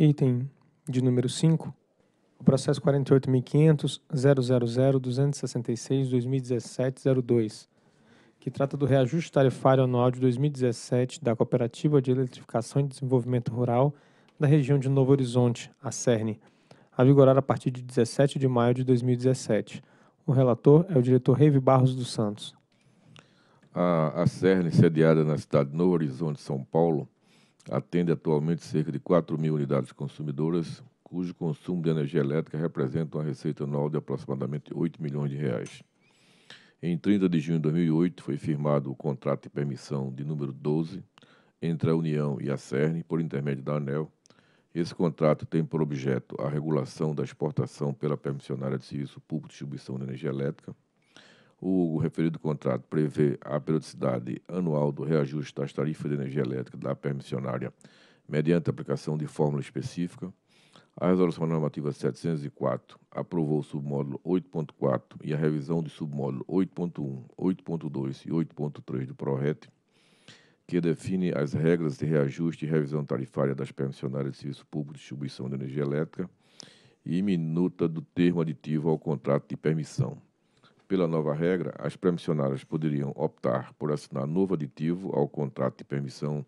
Item de número 5, o processo 48.500.000.266.2017.02, que trata do reajuste tarifário anual de 2017 da Cooperativa de Eletrificação e Desenvolvimento Rural da região de Novo Horizonte, a CERN, a vigorar a partir de 17 de maio de 2017. O relator é o diretor Reive Barros dos Santos. A, a CERN, sediada na cidade de Novo Horizonte, São Paulo, atende atualmente cerca de 4 mil unidades consumidoras, cujo consumo de energia elétrica representa uma receita anual de aproximadamente 8 milhões de reais. Em 30 de junho de 2008, foi firmado o contrato de permissão de número 12 entre a União e a CERN, por intermédio da ANEL. Esse contrato tem por objeto a regulação da exportação pela permissionária de serviço público de distribuição de energia elétrica, o referido contrato prevê a periodicidade anual do reajuste das tarifas de energia elétrica da permissionária mediante aplicação de fórmula específica. A resolução normativa 704 aprovou o submódulo 8.4 e a revisão do submódulo 8.1, 8.2 e 8.3 do PRORET, que define as regras de reajuste e revisão tarifária das permissionárias de serviço público de distribuição de energia elétrica e minuta do termo aditivo ao contrato de permissão. Pela nova regra, as permissionárias poderiam optar por assinar novo aditivo ao contrato de permissão,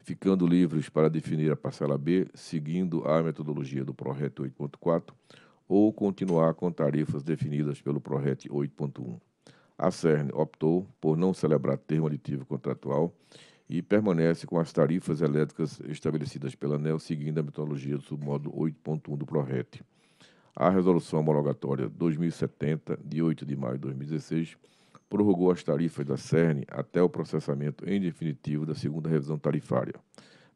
ficando livres para definir a parcela B, seguindo a metodologia do ProRet 8.4, ou continuar com tarifas definidas pelo ProRet 8.1. A CERN optou por não celebrar termo aditivo contratual e permanece com as tarifas elétricas estabelecidas pela ANEL, seguindo a metodologia do submódulo 8.1 do ProRet. A resolução homologatória 2070, de 8 de maio de 2016, prorrogou as tarifas da CERN até o processamento em definitivo da segunda revisão tarifária.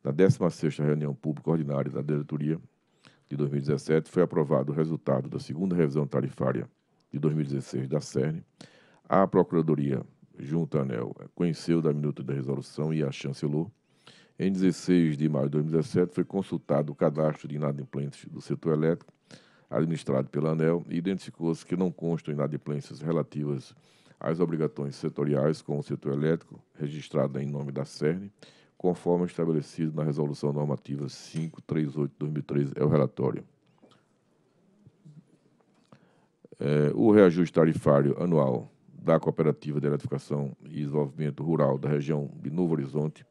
Na 16ª reunião pública ordinária da diretoria de 2017, foi aprovado o resultado da segunda revisão tarifária de 2016 da CERN. A Procuradoria junto à Anel conheceu da minuta da resolução e a chancelou. Em 16 de maio de 2017, foi consultado o cadastro de inadimplentes do setor elétrico administrado pela ANEL, identificou-se que não constam inadimplências relativas às obrigações setoriais com o setor elétrico, registrada em nome da CERN, conforme estabelecido na Resolução Normativa 538-2013, é o relatório. É, o reajuste tarifário anual da Cooperativa de Eletrificação e Desenvolvimento Rural da região de Novo Horizonte,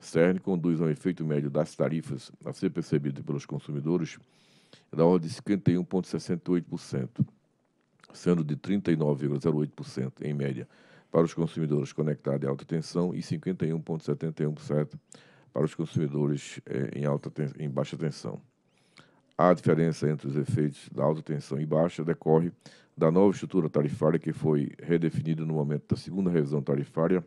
CERN conduz ao efeito médio das tarifas a ser percebido pelos consumidores da ordem de 51,68%, sendo de 39,08% em média para os consumidores conectados em alta tensão e 51,71% para os consumidores eh, em, alta em baixa tensão. A diferença entre os efeitos da alta tensão e baixa decorre da nova estrutura tarifária que foi redefinida no momento da segunda revisão tarifária,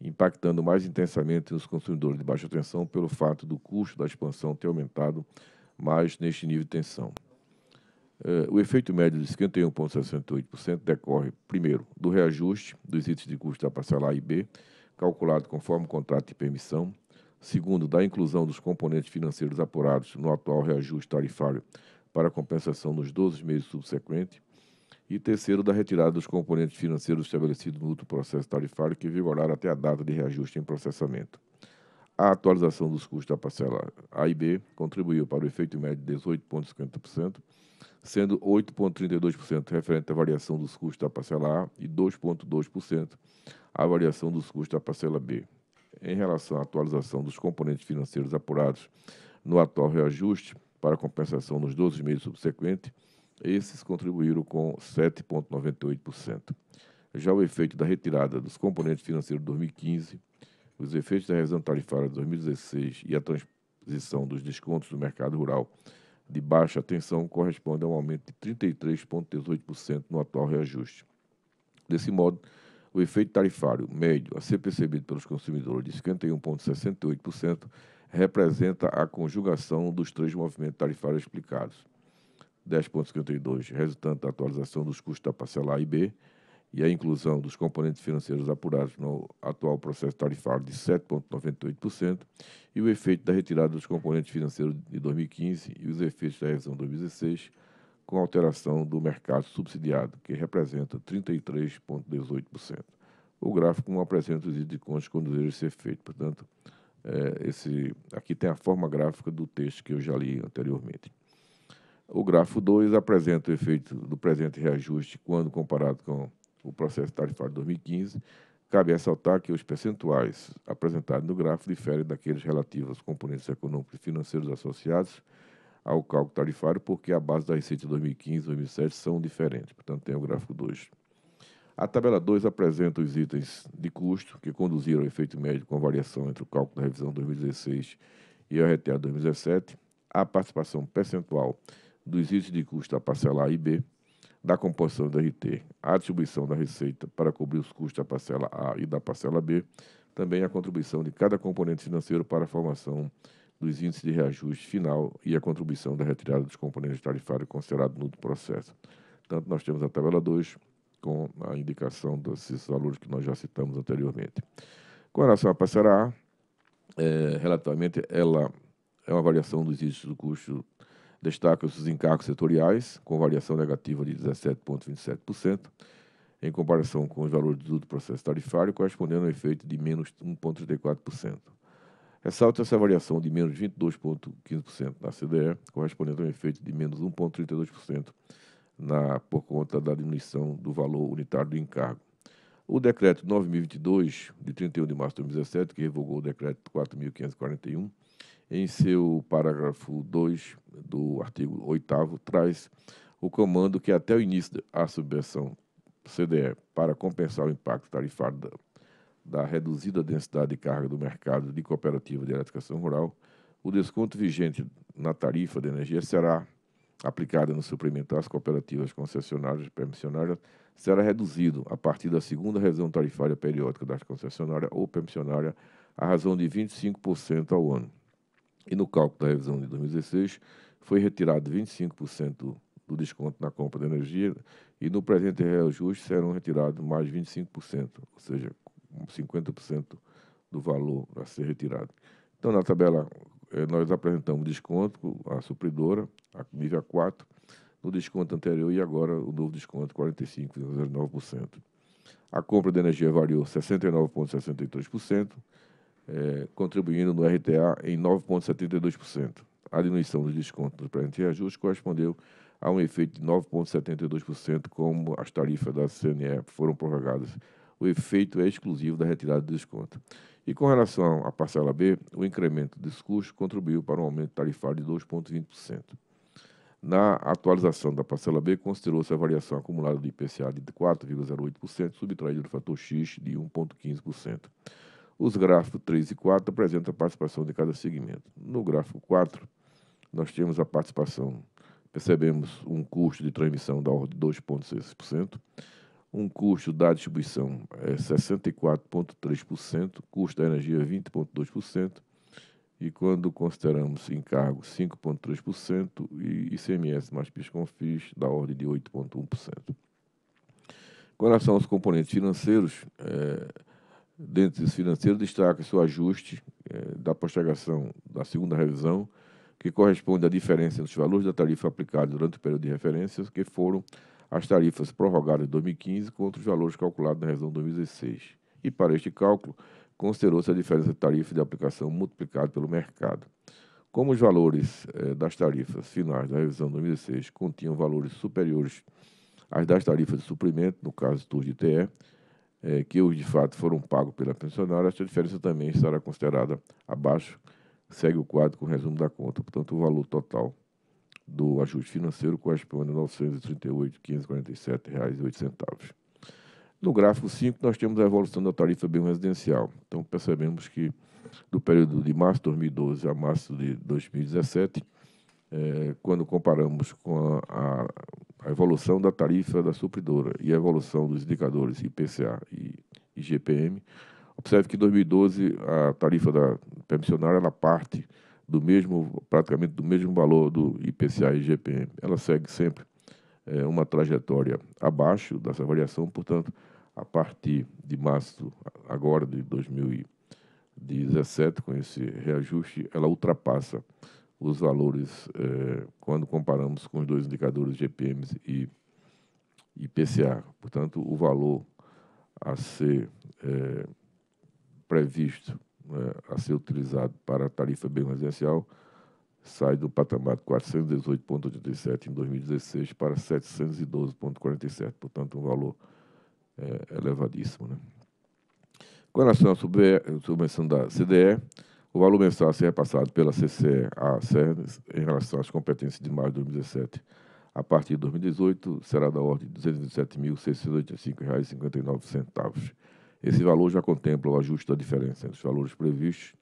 impactando mais intensamente os consumidores de baixa tensão pelo fato do custo da expansão ter aumentado mas neste nível de tensão. Eh, o efeito médio de 51,68% decorre, primeiro, do reajuste dos itens de custo da parcela A e B, calculado conforme o contrato de permissão, segundo, da inclusão dos componentes financeiros apurados no atual reajuste tarifário para compensação nos 12 meses subsequentes, e terceiro, da retirada dos componentes financeiros estabelecidos no outro processo tarifário que vigorará até a data de reajuste em processamento. A atualização dos custos da parcela A e B contribuiu para o efeito médio de 18,50%, sendo 8,32% referente à variação dos custos da parcela A e 2,2% à variação dos custos da parcela B. Em relação à atualização dos componentes financeiros apurados no atual reajuste para compensação nos 12 meses subsequentes, esses contribuíram com 7,98%. Já o efeito da retirada dos componentes financeiros de 2015 os efeitos da revisão tarifária de 2016 e a transição dos descontos do mercado rural de baixa tensão correspondem a um aumento de 33,18% no atual reajuste. Desse modo, o efeito tarifário médio a ser percebido pelos consumidores de 51,68% representa a conjugação dos três movimentos tarifários explicados. 10,52, resultante da atualização dos custos da parcela A e B, e a inclusão dos componentes financeiros apurados no atual processo tarifário de 7,98% e o efeito da retirada dos componentes financeiros de 2015 e os efeitos da revisão 2016 com alteração do mercado subsidiado, que representa 33,18%. O gráfico não apresenta os de contas quando eles ser feitos, portanto, é, esse, aqui tem a forma gráfica do texto que eu já li anteriormente. O gráfico 2 apresenta o efeito do presente reajuste quando comparado com o processo tarifário 2015, cabe ressaltar que os percentuais apresentados no gráfico diferem daqueles relativos aos componentes econômicos e financeiros associados ao cálculo tarifário, porque a base da receita de 2015 e 2007 são diferentes. Portanto, tem o gráfico 2. A tabela 2 apresenta os itens de custo que conduziram ao efeito médio com variação entre o cálculo da revisão 2016 e a RTA 2017, a participação percentual dos itens de custo a parcelar e B, da composição do RT, a atribuição da receita para cobrir os custos da parcela A e da parcela B, também a contribuição de cada componente financeiro para a formação dos índices de reajuste final e a contribuição da retirada dos componentes tarifários considerados no processo. Portanto, nós temos a tabela 2 com a indicação desses valores que nós já citamos anteriormente. Com relação à parcela A, é, relativamente, ela é uma avaliação dos índices do custo Destacam-se os encargos setoriais, com variação negativa de 17,27%, em comparação com os valores do processo tarifário, correspondendo a um efeito de menos 1,34%. Ressalta essa variação de menos 22,15% na CDE, correspondendo a um efeito de menos 1,32% por conta da diminuição do valor unitário do encargo. O decreto 9022, de 31 de março de 2017, que revogou o decreto 4541, em seu parágrafo 2 do artigo 8 traz o comando que até o início da subversão CDE, para compensar o impacto tarifário da, da reduzida densidade de carga do mercado de cooperativa de eletrificação rural, o desconto vigente na tarifa de energia será aplicado no suprimento às cooperativas concessionárias e permissionárias será reduzido a partir da segunda revisão tarifária periódica das concessionárias ou permissionárias à razão de 25% ao ano. E no cálculo da revisão de 2016, foi retirado 25% do desconto na compra de energia e no presente reajuste serão retirados mais 25%, ou seja, 50% do valor a ser retirado. Então, na tabela, eh, nós apresentamos desconto à supridora, a nível 4, no desconto anterior e agora o novo desconto, 45,09%. A compra de energia variou 69,63%, é, contribuindo no RTA em 9,72%. A diminuição dos descontos do presente reajuste correspondeu a um efeito de 9,72%, como as tarifas da CNE foram prorrogadas. O efeito é exclusivo da retirada do desconto. E com relação à parcela B, o incremento dos custos contribuiu para um aumento tarifário de 2,20%. Na atualização da parcela B, considerou-se a variação acumulada do IPCA de 4,08%, subtraído do fator X de 1,15%. Os gráficos 3 e 4 apresentam a participação de cada segmento. No gráfico 4, nós temos a participação, percebemos um custo de transmissão da ordem de 2,6%, um custo da distribuição é 64,3%, custo da energia 20,2%, e quando consideramos encargos 5,3% e ICMS mais PIS/COFINS da ordem de 8,1%. Com relação aos componentes financeiros, é, Dentre os financeiros, destaca-se o ajuste é, da postergação da segunda revisão, que corresponde à diferença entre os valores da tarifa aplicada durante o período de referência, que foram as tarifas prorrogadas em 2015 contra os valores calculados na revisão 2016. E para este cálculo, considerou-se a diferença de tarifa de aplicação multiplicada pelo mercado. Como os valores eh, das tarifas finais da revisão 2016 continham valores superiores às das tarifas de suprimento, no caso do TUR de TE, é, que de fato foram pagos pela pensionária, essa diferença também estará considerada abaixo. Segue o quadro com o resumo da conta. Portanto, o valor total do ajuste financeiro corresponde a R$ 938.547,08. No gráfico 5, nós temos a evolução da tarifa bem residencial. Então, percebemos que do período de março de 2012 a março de 2017, é, quando comparamos com a, a a evolução da tarifa da supridora e a evolução dos indicadores IPCA e IGPM, observe que em 2012 a tarifa da permissionária ela parte do mesmo, praticamente do mesmo valor do IPCA e IGPM. Ela segue sempre é, uma trajetória abaixo dessa variação, portanto, a partir de março agora de 2017, com esse reajuste, ela ultrapassa os valores, eh, quando comparamos com os dois indicadores EPM e IPCA. Portanto, o valor a ser eh, previsto, né, a ser utilizado para a tarifa bem residencial, sai do patamar de 418,87 em 2016 para 712,47, portanto, um valor eh, elevadíssimo. Né? Com relação à subvenção da CDE, o valor mensal a ser repassado pela CCE à CERNES em relação às competências de maio de 2017 a partir de 2018 será da ordem de R$ 227.685,59. Esse valor já contempla o ajuste da diferença entre os valores previstos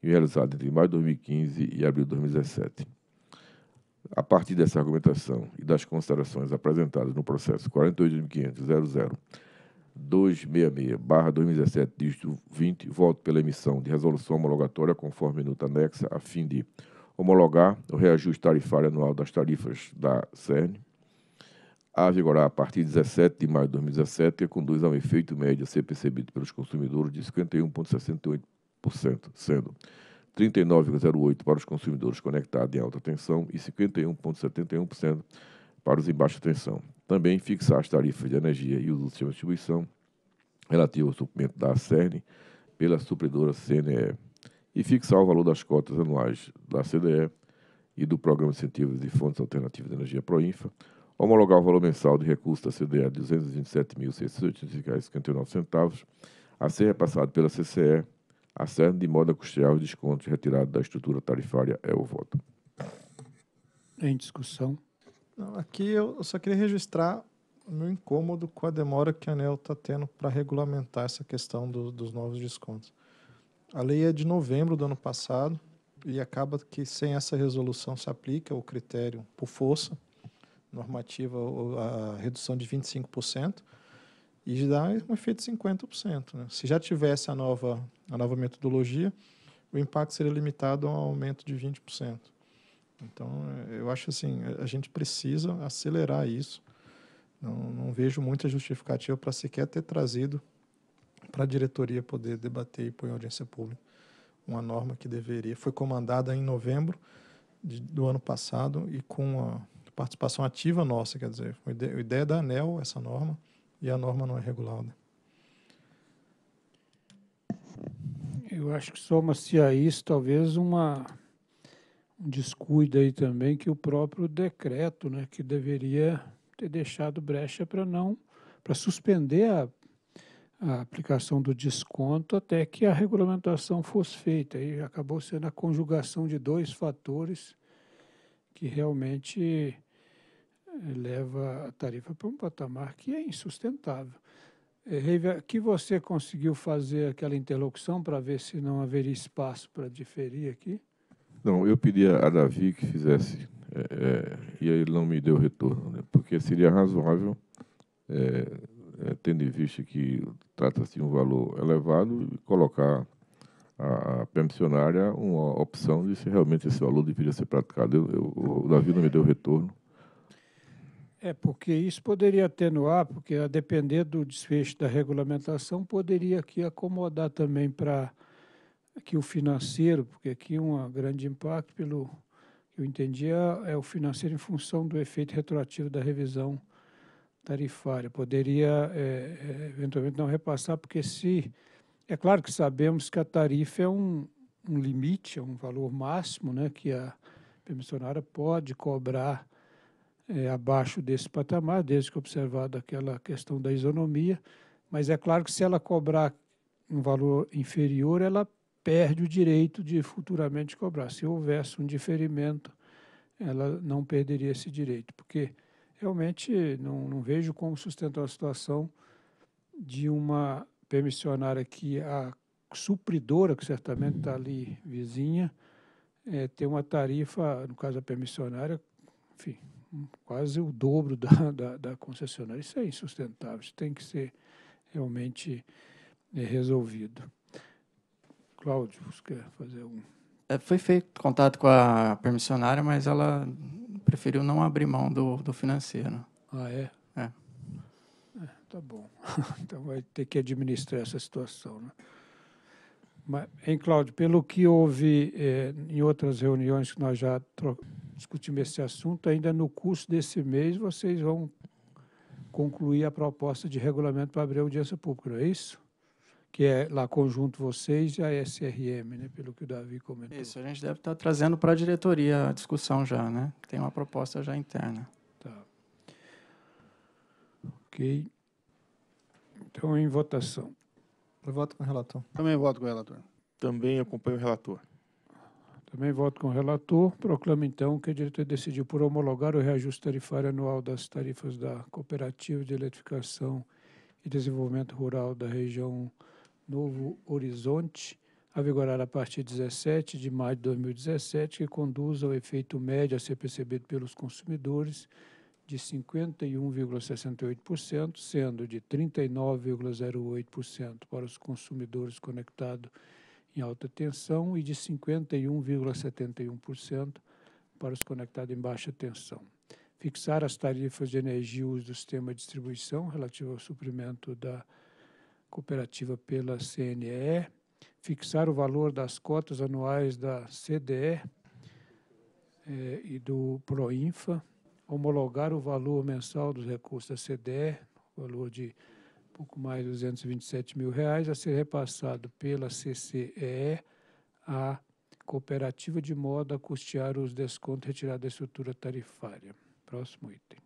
e realizados entre maio de 2015 e abril de 2017. A partir dessa argumentação e das considerações apresentadas no processo 48.500.00, 266, barra 2017, dígito 20, voto pela emissão de resolução homologatória conforme minuta anexa, a fim de homologar o reajuste tarifário anual das tarifas da CERN, a vigorar a partir de 17 de maio de 2017, que conduz a um efeito médio a ser percebido pelos consumidores de 51,68%, sendo 39,08% para os consumidores conectados em alta tensão e 51,71% para os em baixa tensão. Também fixar as tarifas de energia e os do sistema de distribuição relativo ao suprimento da CERN pela supridora CNE e fixar o valor das cotas anuais da CDE e do Programa de Incentivos de Fontes Alternativas de Energia Proinfa, homologar o valor mensal de recursos da CDE de R$ 227.689 a ser repassado pela CCE a CERN de modo a custear os descontos retirados da estrutura tarifária é o voto. Em discussão. Não, aqui eu só queria registrar o meu incômodo com a demora que a ANEL está tendo para regulamentar essa questão do, dos novos descontos. A lei é de novembro do ano passado e acaba que sem essa resolução se aplica o critério por força normativa a redução de 25% e dá um efeito de 50%. Né? Se já tivesse a nova, a nova metodologia, o impacto seria limitado a um aumento de 20%. Então, eu acho assim, a gente precisa acelerar isso. Não, não vejo muita justificativa para sequer ter trazido para a diretoria poder debater e pôr em audiência pública uma norma que deveria. Foi comandada em novembro de, do ano passado e com a participação ativa nossa, quer dizer, a ideia, é da ANEL, essa norma, e a norma não é regulada. Eu acho que soma-se a isso talvez uma descuido aí também que o próprio decreto, né, que deveria ter deixado brecha para não para suspender a, a, aplicação do desconto até que a regulamentação fosse feita. E acabou sendo a conjugação de dois fatores que realmente eh, leva a tarifa para um patamar que é insustentável. Eh, Reiva, que você conseguiu fazer aquela interlocução para ver se não haveria espaço para diferir aqui? Não, eu pedi a Davi que fizesse, é, é, e aí ele não me deu retorno, né, porque seria razoável, é, é tendo em vista que trata-se de um valor elevado, colocar a permissionária uma opção de se realmente esse valor deveria ser praticado. Eu, eu, o Davi não me deu retorno. É, porque isso poderia atenuar, porque a depender do desfecho da regulamentação, poderia aqui acomodar também para aqui o financeiro, porque aqui um grande impacto, pelo que eu entendi, é, é o financeiro em função do efeito retroativo da revisão tarifária. Poderia, é, é, eventualmente, não repassar, porque se... É claro que sabemos que a tarifa é um, um limite, é um valor máximo né, que a permissionária pode cobrar é, abaixo desse patamar, desde que observada aquela questão da isonomia, mas é claro que se ela cobrar um valor inferior, ela perde o direito de futuramente cobrar. Se houvesse um diferimento, ela não perderia esse direito, porque realmente não, não vejo como sustentar a situação de uma permissionária que a supridora, que certamente está ali vizinha, é, uma tarifa, no caso da permissionária, enfim, quase o dobro da, da, da concessionária. Isso é insustentável, isso tem que ser realmente é, resolvido. Cláudio, você quer fazer algum? É, foi feito contato com a permissionária, mas ela preferiu não abrir mão do, do financeiro. Ah, é? É. é tá bom. então vai ter que administrar essa situação, né? Mas, hein, Cláudio, pelo que houve é, em outras reuniões que nós já discutimos esse assunto, ainda no curso desse mês vocês vão concluir a proposta de regulamento para abrir audiência pública, não é isso? que é lá conjunto vocês e a SRM, né, pelo que o Davi comentou. Isso, a gente deve estar tá trazendo para a diretoria a discussão já, né? Tem uma proposta já interna. Tá. Ok. Então, em votação. Eu voto com o relator. Também voto com o relator. Também acompanho o relator. Também voto com o relator. Proclamo, então, que a diretoria decidiu por homologar o reajuste tarifário anual das tarifas da Cooperativa de Eletrificação e Desenvolvimento Rural da região Novo Horizonte, a vigorar a partir de 17 de maio de 2017, que conduz ao efeito médio a ser percebido pelos consumidores de 51,68%, sendo de 39,08% para os consumidores conectados em alta tensão e de 51,71% para os conectados em baixa tensão. Fixar as tarifas de energia e uso do sistema de distribuição relativo ao suprimento da cooperativa pela CNE, fixar o valor das cotas anuais da CDE é, e do Proinfa, homologar o valor mensal dos recursos da CDE, valor de pouco mais de 227 mil reais, a ser repassado pela CCEE à cooperativa de modo a custear os descontos retirados da estrutura tarifária. Próximo item.